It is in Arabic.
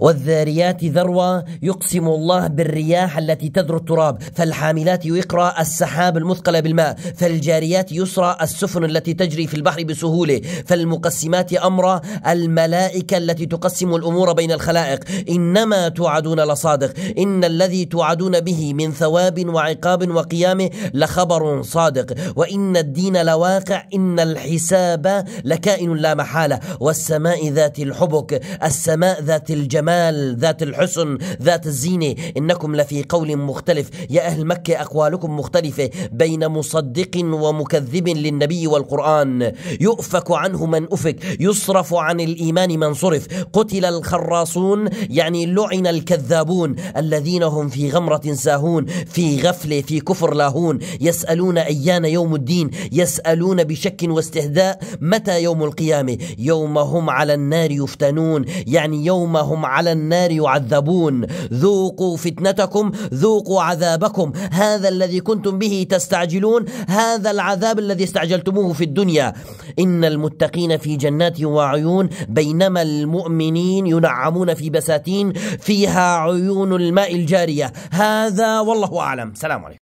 والذاريات ذروة يقسم الله بالرياح التي تذر التراب فالحاملات يقرأ السحاب المثقلة بالماء فالجاريات يسرى السفن التي تجري في البحر بسهولة فالمقسمات أمر الملائكة التي تقسم الأمور بين الخلائق إنما توعدون لصادق إن الذي توعدون به من ثواب وعقاب وقيامه لخبر صادق وإن الدين لواقع إن الحساب لكائن لا محالة والسماء ذات الحبك السماء ذات الجمال الجمال ذات الحسن ذات الزينة إنكم لفي قول مختلف يا أهل مكة أقوالكم مختلفة بين مصدق ومكذب للنبي والقرآن يؤفك عنه من أفك يصرف عن الإيمان من صرف قتل الخراصون يعني لعن الكذابون الذين هم في غمرة ساهون في غفلة في كفر لاهون يسألون أيان يوم الدين يسألون بشك واستهداء متى يوم القيامة يوم هم على النار يفتنون يعني يوم هم على النار يعذبون ذوقوا فتنتكم ذوقوا عذابكم هذا الذي كنتم به تستعجلون هذا العذاب الذي استعجلتموه في الدنيا إن المتقين في جنات وعيون بينما المؤمنين ينعمون في بساتين فيها عيون الماء الجارية هذا والله أعلم سلام عليكم